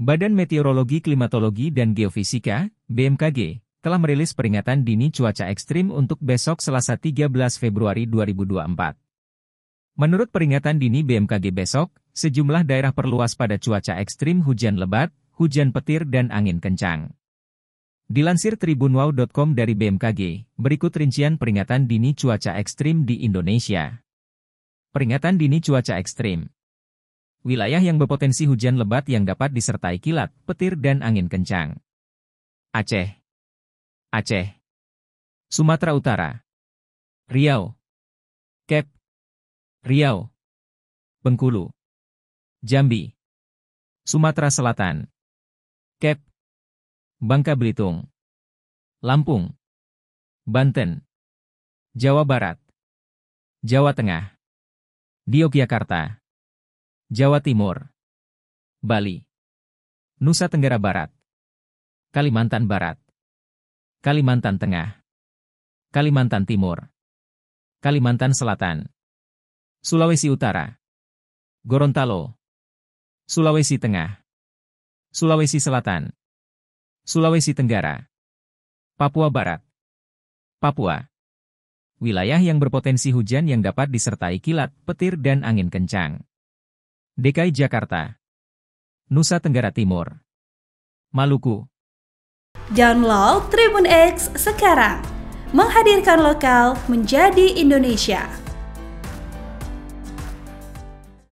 Badan Meteorologi Klimatologi dan Geofisika, BMKG, telah merilis peringatan dini cuaca ekstrim untuk besok Selasa 13 Februari 2024. Menurut peringatan dini BMKG besok, sejumlah daerah perluas pada cuaca ekstrim hujan lebat, hujan petir dan angin kencang. Dilansir tribunwow.com dari BMKG, berikut rincian peringatan dini cuaca ekstrim di Indonesia. Peringatan dini cuaca ekstrim wilayah yang berpotensi hujan lebat yang dapat disertai kilat, petir dan angin kencang. Aceh Aceh Sumatera Utara Riau Kep Riau Bengkulu Jambi Sumatera Selatan Kep Bangka Belitung Lampung Banten Jawa Barat Jawa Tengah Di Yogyakarta Jawa Timur, Bali, Nusa Tenggara Barat, Kalimantan Barat, Kalimantan Tengah, Kalimantan Timur, Kalimantan Selatan, Sulawesi Utara, Gorontalo, Sulawesi Tengah, Sulawesi Selatan, Sulawesi Tenggara, Papua Barat, Papua. Wilayah yang berpotensi hujan yang dapat disertai kilat, petir, dan angin kencang. DKI Jakarta, Nusa Tenggara Timur, Maluku. Download Tribun X sekarang, menghadirkan lokal menjadi Indonesia.